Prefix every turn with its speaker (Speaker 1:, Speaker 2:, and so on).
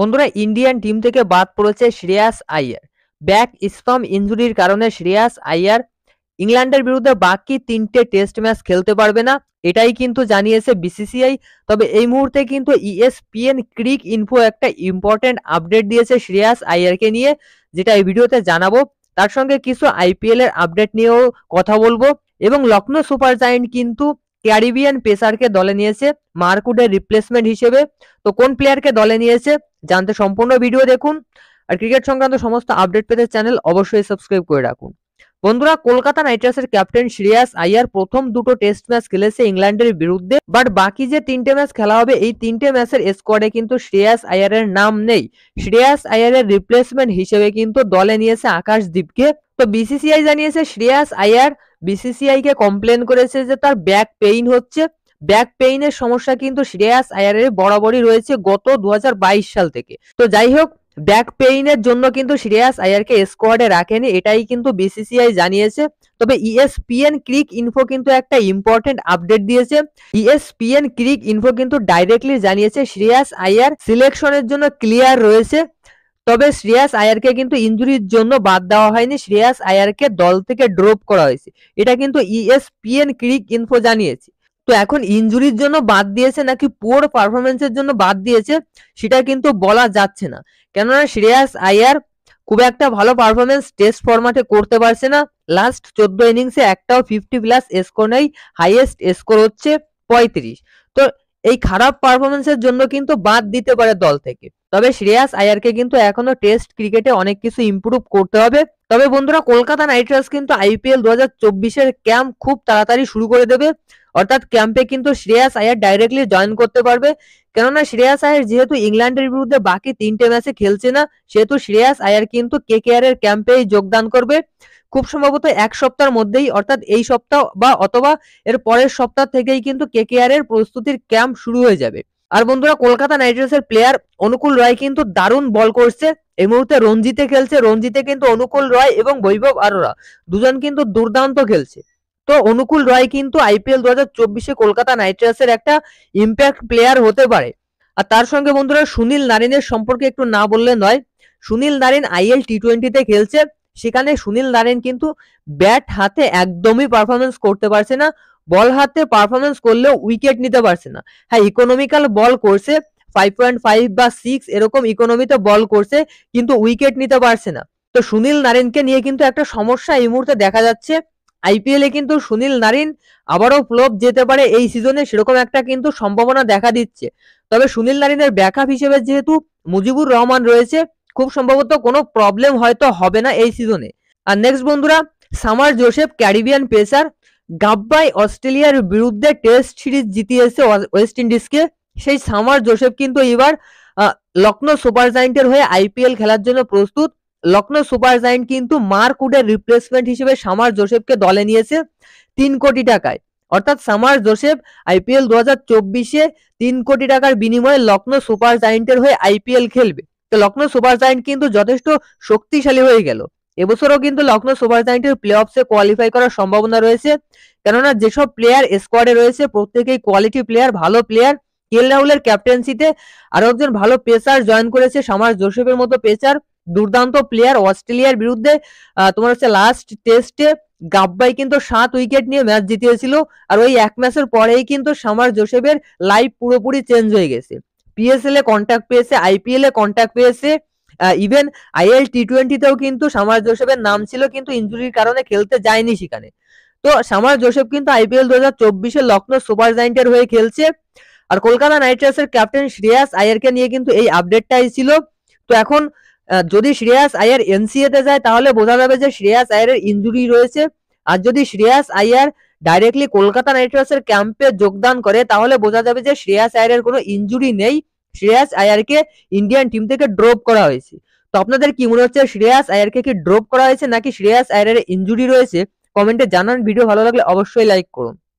Speaker 1: বন্ধুরা Indian team থেকে বাদ পড়েছে শ্রেয়াস আইয়ার ব্যাক স্পাম ইঞ্জুরির কারণে শ্রেয়াস আইয়ার ইংল্যান্ডের বিরুদ্ধে বাকি তিনটে টেস্ট ম্যাচ খেলতে পারবে না এটাই কিন্তু জানিয়েছে বিসিসিআই তবে এই মুহূর্তে কিন্তু ইএসপিএন ক্রিক ইনফো একটা ইম্পর্টেন্ট আপডেট দিয়েছে শ্রেয়াস আইয়ারকে নিয়ে যেটা এই ভিডিওতে জানাবো তার সঙ্গে কিছু আইপিএল এর আপডেট নিয়েও কথা বলবো এবং লখনৌ সুপার জায়েন্ট কিন্তু ক্যারিবিয়ান পেসারকে দলে নিয়েছে মার্কুডের রিপ্লেসমেন্ট হিসেবে তো কোন প্লেয়ারকে দলে নিয়েছে জানতে সম্পূর্ণ ভিডিও দেখুন আর ক্রিকেট সংক্রান্ত সমস্ত আপডেট পেতে চ্যানেল অবশ্যই সাবস্ক্রাইব করে রাখুন বন্ধুরা কলকাতা নাইট রাইডার্সের ক্যাপ্টেন শ্রেয়াস আইয়ার প্রথম দুটো টেস্ট ম্যাচ খেলেছে ইংল্যান্ডের বিরুদ্ধে বাট বাকি যে তিনটে ম্যাচ খেলা হবে এই তিনটে ম্যাচের স্কোয়াডে কিন্তু শ্রেয়াস আয়ারের নাম নেই শ্রেয়াস আয়ারের রিপ্লেসমেন্ট হিসেবে কিন্তু দলে নিয়েছে আকাশদীপকে তো বিসিসিআই জানিয়েছে শ্রেয়াস আয়ার বিসিসিআই কে কমপ্লেন করেছে যে তার ব্যাক পেইন হচ্ছে ব্যাক পেইনের সমস্যা কিন্তু শ্রেয়াস আয়ারের বরাবরই রয়েছে গত দু সাল থেকে তো যাই হোক ব্যাক পেইনের জন্য কিন্তু শ্রেয়াস আয়ারকে স্কোয়াডে রাখেনি এটাই কিন্তু বিসিসিআই জানিয়েছে তবে ইএসপিএন ক্রিক ইনফো কিন্তু একটা ইম্পর্টেন্ট আপডেট দিয়েছে ইএসপিএন ক্রিক ইনফো কিন্তু ডাইরেক্টলি জানিয়েছে শ্রেয়াস আয়ার সিলেকশনের জন্য ক্লিয়ার রয়েছে তবে শ্রেয়াস আয়ারকে কিন্তু ইঞ্জুরির জন্য বাদ দেওয়া হয়নি শ্রেয়াস আয়ারকে দল থেকে ড্রপ করা হয়েছে এটা কিন্তু ইএসপিএন ক্রিক ইনফো জানিয়েছে তো এখন ইঞ্জুরির জন্য বাদ দিয়েছে নাকি পুয়ার পারফরমেন্সের জন্য বাদ দিয়েছে সেটা কিন্তু বলা যাচ্ছে না কেননা শ্রেয়াস আয়ার খুব একটা ভালো পারফরমেন্স টেস্ট ফরম্যাটে করতে পারছে না লাস্ট চোদ্দ ইনিংসে একটাও ফিফটি প্লাস স্কোর নেই হাইয়েস্ট স্কোর হচ্ছে পঁয়ত্রিশ তো এই খারাপ পারফরমেন্সের জন্য কিন্তু বাদ দিতে পারে দল থেকে তবে শ্রেয়াস আয়ারকে কিন্তু এখনো টেস্ট ক্রিকেটে অনেক কিছু ইম্প্রুভ করতে হবে তবে বন্ধুরা কলকাতা নাইট রাইডার্স কিন্তু আইপিএল দু হাজার চব্বিশের ক্যাম্প খুব তাড়াতাড়ি শুরু করে দেবে অর্থাৎ ক্যাম্পে কিন্তু শ্রেয়াস আয়ার ডাইরেক্টলি জয়েন করতে পারবে কেননা শ্রেয়াস আয়ার যেহেতু ইংল্যান্ডের বিরুদ্ধে বাকি তিনটে ম্যাচে খেলছে না সেহেতু শ্রেয়াস আয়ার কিন্তু কে এর ক্যাম্পেই যোগদান করবে খুব সম্ভবত এক সপ্তাহের মধ্যেই অর্থাৎ এই সপ্তাহ বা অথবা এর পরের সপ্তাহ থেকেই কিন্তু কে এর প্রস্তুতির ক্যাম্প শুরু হয়ে যাবে আর বন্ধুরা কলকাতা নাইট রাইডার্সের প্লেয়ার অনুকূল রায় কিন্তু দারুণ বল করছে এই মুহূর্তে রঞ্জিতে খেলছে রঞ্জিতে কিন্তু অনুকূল রায় এবং বৈভব আরোরা দুজন কিন্তু দুর্দান্ত খেলছে তো অনুকূল রয় কিন্তু আইপিএল দু হাজার চব্বিশে কলকাতা নাইট রাইডার্সের একটা ইম্প্যাক্ট প্লেয়ার হতে পারে আর তার সঙ্গে বন্ধুরা সুনীল নারিনের সম্পর্কে একটু না বললে নয় সুনীল নারিন আইএল টি টোয়েন্টিতে খেলছে সেখানে সুনীল নারিন কিন্তু ব্যাট হাতে একদমই পারফরমেন্স করতে পারছে না বল হাতে পারফরমেন্স করলেও উইকেট নিতে পারছে না হ্যাঁ ইকোনমিক্যাল বল করছে ফাইভ পয়েন্ট ফাইভ বা সিক্স এরকম ইকোনমিতে বল করছে কিন্তু উইকেট নিতে পারছে না তো সুনীল নারিনকে নিয়ে কিন্তু একটা সমস্যা এই মুহূর্তে দেখা যাচ্ছে আইপিএলে কিন্তু সুনীল নারিন আবারও ফ্লপ যেতে পারে এই সিজনে সেরকম একটা কিন্তু সম্ভাবনা দেখা দিচ্ছে তবে সুনীল নারিনের ব্যাকআপ হিসেবে যেহেতু মুজিবুর রহমান রয়েছে খুব সম্ভবত কোনো প্রবলেম হয়তো হবে না এই সিজনে আর নেক্সট বন্ধুরা সামার জোসেফ ক্যারিবিয়ান পেসার গাব্বাই অস্ট্রেলিয়ার বিরুদ্ধে টেস্ট সিরিজ জিতিয়েছে ওয়েস্ট ইন্ডিজকে সেই সামার জোসেফ কিন্তু এবার লখনৌ সুপার জাইন্টের হয়ে আইপিএল খেলার জন্য প্রস্তুত লখনৌ সুপার জায়েন্ট কিন্তু মার্ক উডের রিপ্লেসমেন্ট হিসেবে সামার জোসেফকে দলে নিয়েছে তিন কোটি টাকায় অর্থাৎ সামার জোসেফ আইপিএল দু হাজার চব্বিশে তিন কোটি টাকার বিনিময়ে লখনৌ সুপার জায়েন্টের হয়ে আইপিএল খেলবে তো লখনৌ সুপার জায়েন্ট কিন্তু যথেষ্ট শক্তিশালী হয়ে গেল এবছরও কিন্তু লখনৌ সুপার জায়েন্টের প্লে অফসে কোয়ালিফাই করার সম্ভাবনা রয়েছে কেননা যেসব প্লেয়ার স্কোয়াডে রয়েছে প্রত্যেকেই কোয়ালিটি প্লেয়ার ভালো প্লেয়ার কেল রাহুলের ক্যাপ্টেন্সিতে আরো একজন ভালো পেসার জয়েন করেছে সামার জোসেফের মতো পেসার দুর্দান্ত প্লেয়ার অস্ট্রেলিয়ার বিরুদ্ধে তোমার হচ্ছে লাস্ট টেস্টে গাব্বাই কিন্তু সাত উইকেট নিয়ে ম্যাচ জিতিয়েছিল আর ওই এক ম্যাচের পরেই কিন্তু সামার জোসেফের লাইফ পুরোপুরি চেঞ্জ হয়ে গেছে পিএসএল এ কন্ট্যাক্ট পেয়েছে আইপিএল এ কন্ট্যাক্ট পেয়েছে ইভেন আইএল টি টোয়েন্টিতেও কিন্তু সামার জোসেফের নাম ছিল কিন্তু ইঞ্জুরির কারণে খেলতে যায়নি সেখানে তো সামার জোসেফ কিন্তু আইপিএল দু হাজার চব্বিশে লখনৌ সুপার জাইন্টের হয়ে খেলছে আর কলকাতা নাইট রাইডার্সের ক্যাপ্টেন শ্রেয়াস আয়ারকে নিয়ে কিন্তু এই আপডেটটাই ছিল তো এখন যদি শ্রেয়াস আয়ার তে যায় তাহলে বোঝা যাবে যে শ্রেয়াস আয়ারের ইঞ্জুরি রয়েছে আর যদি শ্রেয়াস আয়ার ডাইরেক্টলি কলকাতা নাইট রাইডার্সের ক্যাম্পে যোগদান করে তাহলে বোঝা যাবে যে শ্রেয়াস আয়ারের কোনো ইঞ্জুরি নেই শ্রেয়াস আয়ারকে ইন্ডিয়ান টিম থেকে ড্রপ করা হয়েছে তো আপনাদের কি মনে হচ্ছে শ্রেয়াস আয়ারকে কি ড্রপ করা হয়েছে নাকি শ্রেয়াস আয়ারের ইঞ্জুরি রয়েছে কমেন্টে জানান ভিডিও ভালো লাগলে অবশ্যই লাইক করুন